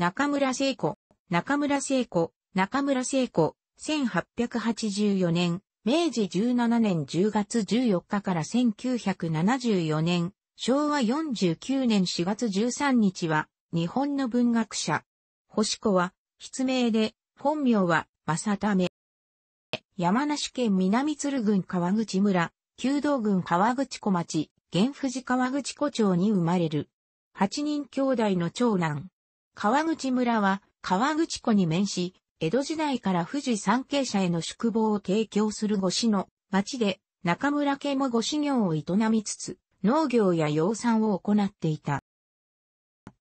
中村聖子、中村聖子、中村聖子、1884年、明治17年10月14日から1974年、昭和49年4月13日は、日本の文学者。星子は、筆名で、本名は、正為。山梨県南鶴郡川口村、旧道郡川口小町、現富士川口湖町に生まれる。8人兄弟の長男、川口村は川口湖に面し、江戸時代から富士山系者への宿坊を提供する護市の町で中村家も護市業を営みつつ農業や養蚕を行っていた。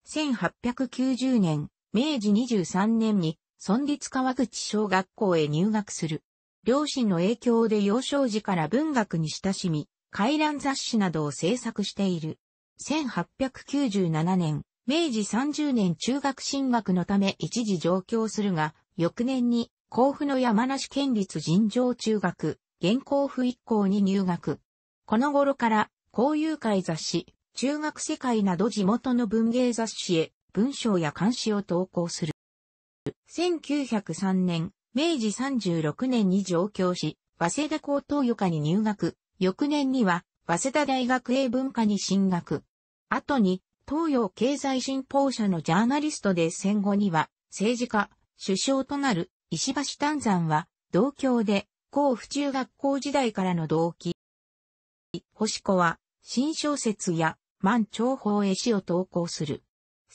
1890年、明治23年に村立川口小学校へ入学する。両親の影響で幼少時から文学に親しみ、回覧雑誌などを制作している。1897年、明治30年中学進学のため一時上京するが、翌年に甲府の山梨県立尋常中学、現甲府一校に入学。この頃から交友会雑誌、中学世界など地元の文芸雑誌へ文章や監視を投稿する。1903年、明治36年に上京し、早稲田高等予科に入学、翌年には、早稲田大学英文科に進学。後に、東洋経済新報社のジャーナリストで戦後には政治家、首相となる石橋丹山は同郷で甲府中学校時代からの同期。星子は新小説や万長法絵師を投稿する。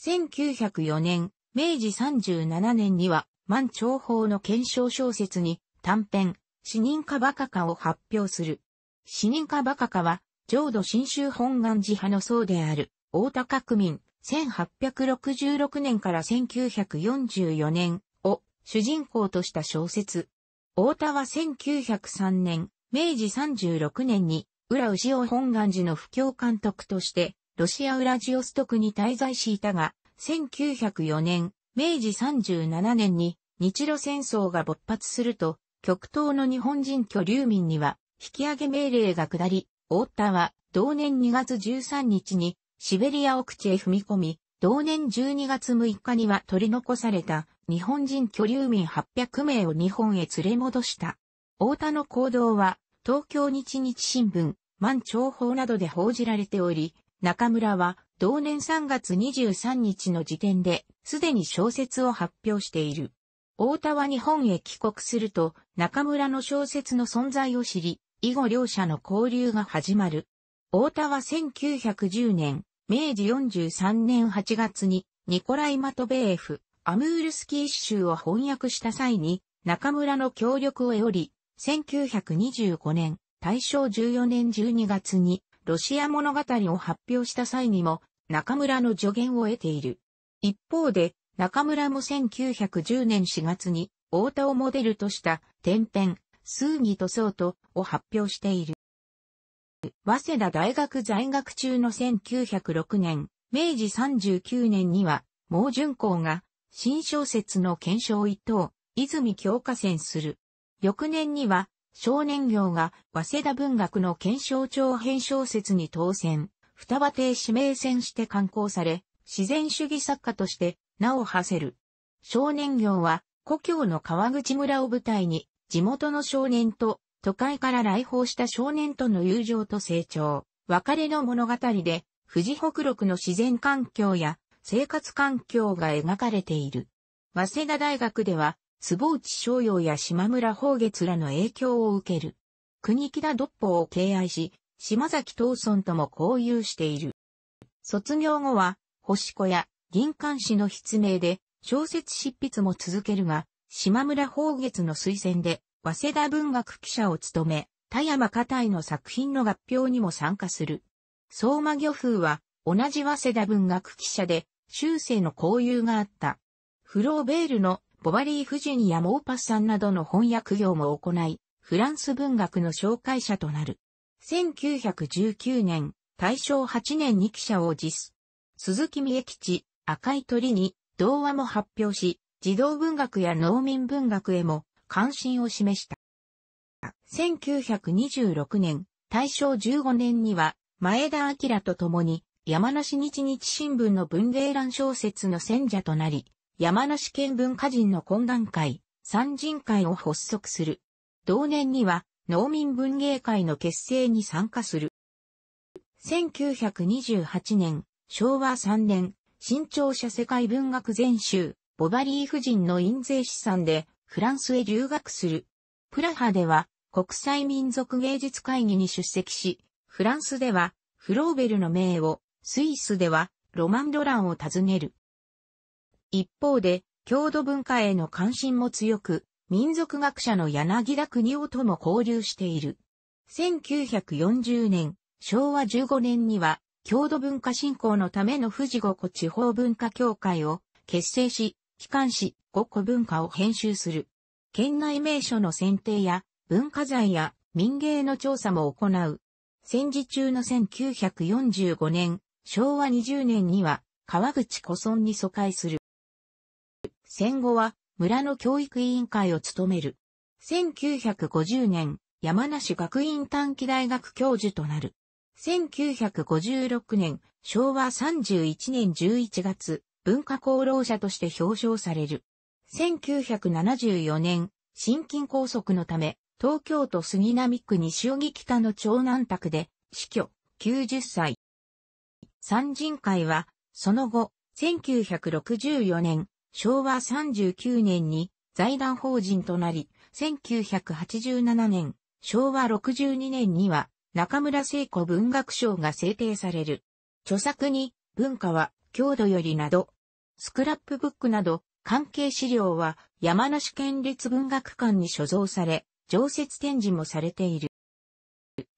1904年、明治37年には万長法の検証小説に短編、死人かバカかを発表する。死人かバカかは、浄土真宗本願寺派の僧である。大田革民、1866年から1944年を主人公とした小説。大田は1903年、明治36年に、浦牛尾本願寺の布教監督として、ロシアウラジオストクに滞在していたが、1904年、明治37年に日露戦争が勃発すると、極東の日本人居留民には引き上げ命令が下り、大田は同年2月13日にシベリア奥地へ踏み込み、同年12月6日には取り残された日本人居留民800名を日本へ連れ戻した。大田の行動は東京日日新聞、満長報などで報じられており、中村は同年3月23日の時点で、すでに小説を発表している。大田は日本へ帰国すると、中村の小説の存在を知り、以後両者の交流が始まる。大田は1910年、明治43年8月にニコライ・マトベーフ、アムールスキー集を翻訳した際に中村の協力を得り、1925年、大正14年12月にロシア物語を発表した際にも中村の助言を得ている。一方で、中村も1910年4月に、太田をモデルとした、天変、数儀塗装とを発表している。早稲田大学在学中の1906年、明治39年には、毛淳公が、新小説の検証一等、泉教科選する。翌年には、少年業が、早稲田文学の検証長編小説に当選、双葉亭指名選して刊行され、自然主義作家として名を馳せる。少年業は、故郷の川口村を舞台に、地元の少年と都会から来訪した少年との友情と成長、別れの物語で、富士北陸の自然環境や生活環境が描かれている。早稲田大学では、坪内商用や島村宝月らの影響を受ける。国木田独歩を敬愛し、島崎東村とも交友している。卒業後は、星子や銀冠氏の筆名で小説執筆も続けるが、島村宝月の推薦で早稲田文学記者を務め、田山家隊の作品の合表にも参加する。相馬漁夫は、同じ早稲田文学記者で、修正の交友があった。フローベールのボバリー・フジニやモーパスさんなどの翻訳業も行い、フランス文学の紹介者となる。1919年、大正8年に記者を辞す。鈴木美恵吉、赤い鳥に、童話も発表し、児童文学や農民文学へも関心を示した。1926年、大正15年には、前田明と共に、山梨日日新聞の文芸欄小説の選者となり、山梨県文化人の懇談会、三人会を発足する。同年には、農民文芸会の結成に参加する。1928年、昭和3年、新潮社世界文学全集、ボバリー夫人の印税資産で、フランスへ留学する。プラハでは国際民族芸術会議に出席し、フランスではフローベルの名を、スイスではロマン・ドランを訪ねる。一方で、郷土文化への関心も強く、民族学者の柳田国夫とも交流している。1940年、昭和15年には、郷土文化振興のための富士五湖地方文化協会を結成し、機関紙、五個文化を編集する。県内名所の選定や文化財や民芸の調査も行う。戦時中の1945年、昭和20年には川口古村に疎開する。戦後は村の教育委員会を務める。1950年、山梨学院短期大学教授となる。1956年、昭和31年11月、文化功労者として表彰される。1974年、心筋拘束のため、東京都杉並区西荻北の長南宅で死去、90歳。三人会は、その後、1964年、昭和39年に財団法人となり、1987年、昭和62年には中村聖子文学賞が制定される。著作に、文化は郷土よりなど、スクラップブックなど、関係資料は山梨県立文学館に所蔵され、常設展示もされている。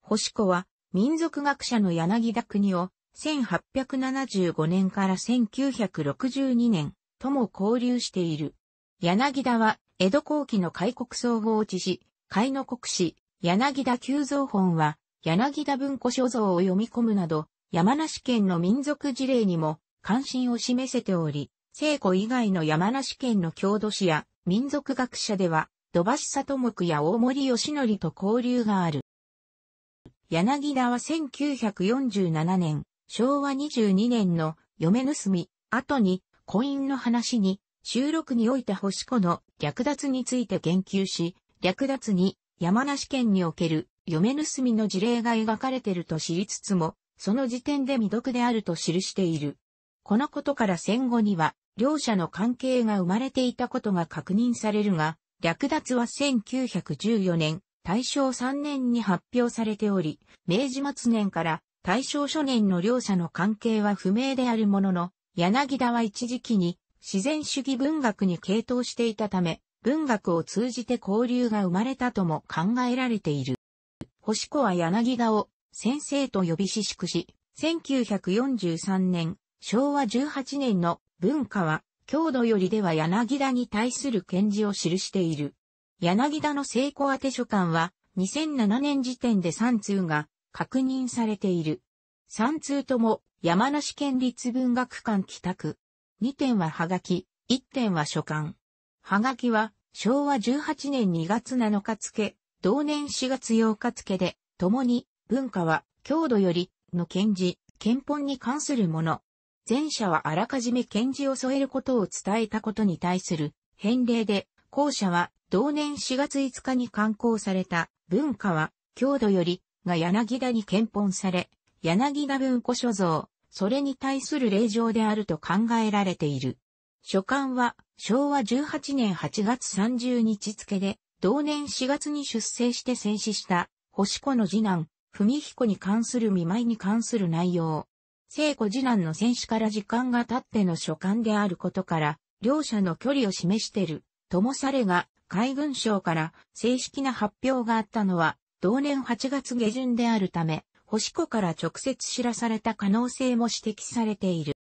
星子は、民族学者の柳田国を、1875年から1962年とも交流している。柳田は、江戸後期の開国総合知事、海の国史、柳田急蔵本は、柳田文庫所蔵を読み込むなど、山梨県の民族事例にも関心を示せており、聖子以外の山梨県の郷土史や民族学者では、土橋里木や大森義則と交流がある。柳田は1947年、昭和22年の嫁盗み、後に婚姻の話に、収録において星子の略奪について言及し、略奪に山梨県における嫁盗みの事例が描かれていると知りつつも、その時点で未読であると記している。このことから戦後には、両者の関係が生まれていたことが確認されるが、略奪は1914年、大正3年に発表されており、明治末年から大正初年の両者の関係は不明であるものの、柳田は一時期に自然主義文学に傾倒していたため、文学を通じて交流が生まれたとも考えられている。星子は柳田を先生と呼び私縮し、1943年、昭和18年の文化は、郷土よりでは柳田に対する検字を記している。柳田の聖子宛書館は、2007年時点で3通が確認されている。3通とも山梨県立文学館北区。2点ははがき、1点は書館。はがきは昭和18年2月7日付、同年4月8日付で、共に文化は郷土よりの検字、憲本に関するもの、前者はあらかじめ検事を添えることを伝えたことに対する返礼で、後者は同年4月5日に刊行された文化は郷土よりが柳田に検本され、柳田文庫所蔵、それに対する令状であると考えられている。書簡は昭和18年8月30日付で、同年4月に出生して戦死した星子の次男、文彦に関する見舞いに関する内容。聖子次男の戦死から時間が経っての書簡であることから、両者の距離を示してる、ともされが、海軍省から正式な発表があったのは、同年8月下旬であるため、星子から直接知らされた可能性も指摘されている。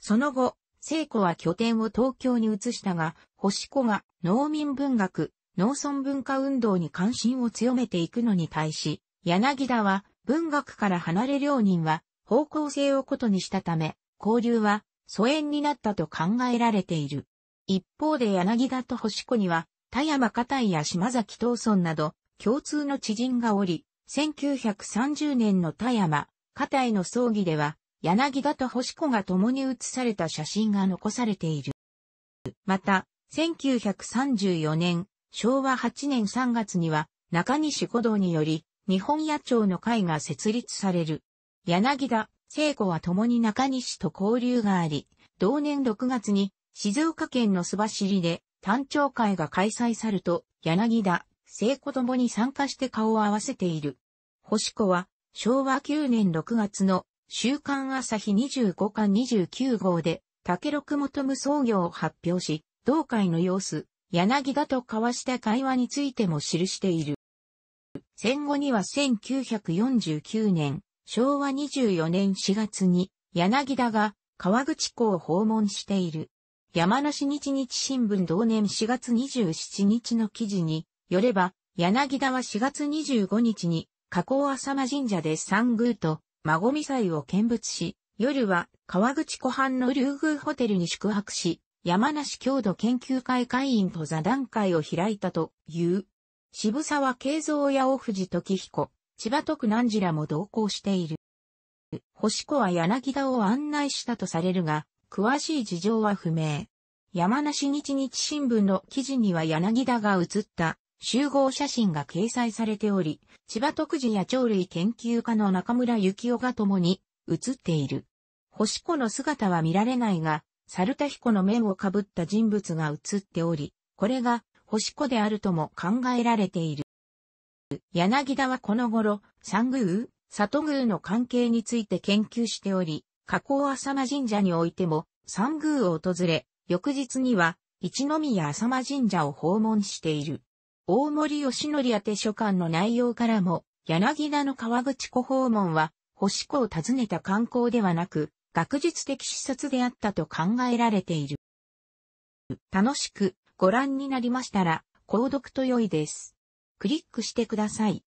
その後、聖子は拠点を東京に移したが、星子が農民文学、農村文化運動に関心を強めていくのに対し、柳田は文学から離れ両人は方向性を異にしたため、交流は疎遠になったと考えられている。一方で柳田と星子には、田山片井や島崎藤村など、共通の知人がおり、1930年の田山、片井の葬儀では、柳田と星子が共に写された写真が残されている。また、1934年、昭和8年3月には、中西古道により、日本野鳥の会が設立される。柳田、聖子は共に中西と交流があり、同年6月に静岡県の須走で単調会が開催さると、柳田、聖子ともに参加して顔を合わせている。星子は昭和9年6月の週刊朝日25巻29号で、竹六元無創業を発表し、同会の様子、柳田と交わした会話についても記している。戦後には1949年、昭和24年4月に柳田が川口湖を訪問している。山梨日日新聞同年4月27日の記事によれば、柳田は4月25日に加工浅間神社で三宮と孫見祭を見物し、夜は川口湖畔の竜宮ホテルに宿泊し、山梨郷土研究会会員と座談会を開いたという。渋沢慶三や大藤時彦、千葉徳南次らも同行している。星子は柳田を案内したとされるが、詳しい事情は不明。山梨日日新聞の記事には柳田が写った集合写真が掲載されており、千葉特事や鳥類研究家の中村幸雄が共に写っている。星子の姿は見られないが、猿田彦の面をかぶった人物が写っており、これが星子であるとも考えられている。柳田はこの頃、三宮、里宮の関係について研究しており、加工浅間神社においても、三宮を訪れ、翌日には、一宮浅間神社を訪問している。大森義則宛書簡の内容からも、柳田の川口湖訪問は、星湖を訪ねた観光ではなく、学術的視察であったと考えられている。楽しくご覧になりましたら、購読と良いです。クリックしてください。